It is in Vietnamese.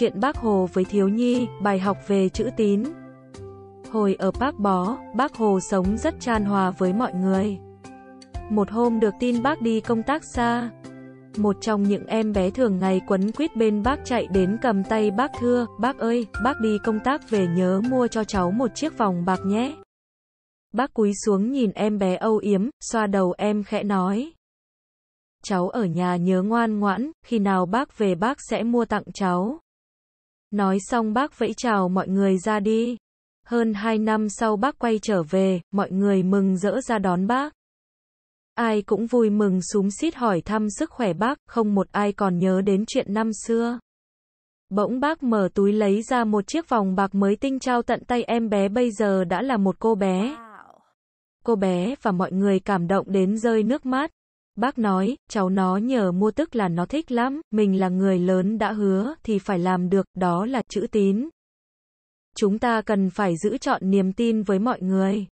Chuyện Bác Hồ với Thiếu Nhi, bài học về chữ tín. Hồi ở Bác Bó, Bác Hồ sống rất tràn hòa với mọi người. Một hôm được tin bác đi công tác xa, một trong những em bé thường ngày quấn quýt bên bác chạy đến cầm tay bác thưa, bác ơi, bác đi công tác về nhớ mua cho cháu một chiếc vòng bạc nhé. Bác cúi xuống nhìn em bé âu yếm, xoa đầu em khẽ nói. Cháu ở nhà nhớ ngoan ngoãn, khi nào bác về bác sẽ mua tặng cháu. Nói xong bác vẫy chào mọi người ra đi. Hơn 2 năm sau bác quay trở về, mọi người mừng rỡ ra đón bác. Ai cũng vui mừng súng xít hỏi thăm sức khỏe bác, không một ai còn nhớ đến chuyện năm xưa. Bỗng bác mở túi lấy ra một chiếc vòng bạc mới tinh trao tận tay em bé bây giờ đã là một cô bé. Cô bé và mọi người cảm động đến rơi nước mắt. Bác nói, cháu nó nhờ mua tức là nó thích lắm, mình là người lớn đã hứa thì phải làm được, đó là chữ tín. Chúng ta cần phải giữ chọn niềm tin với mọi người.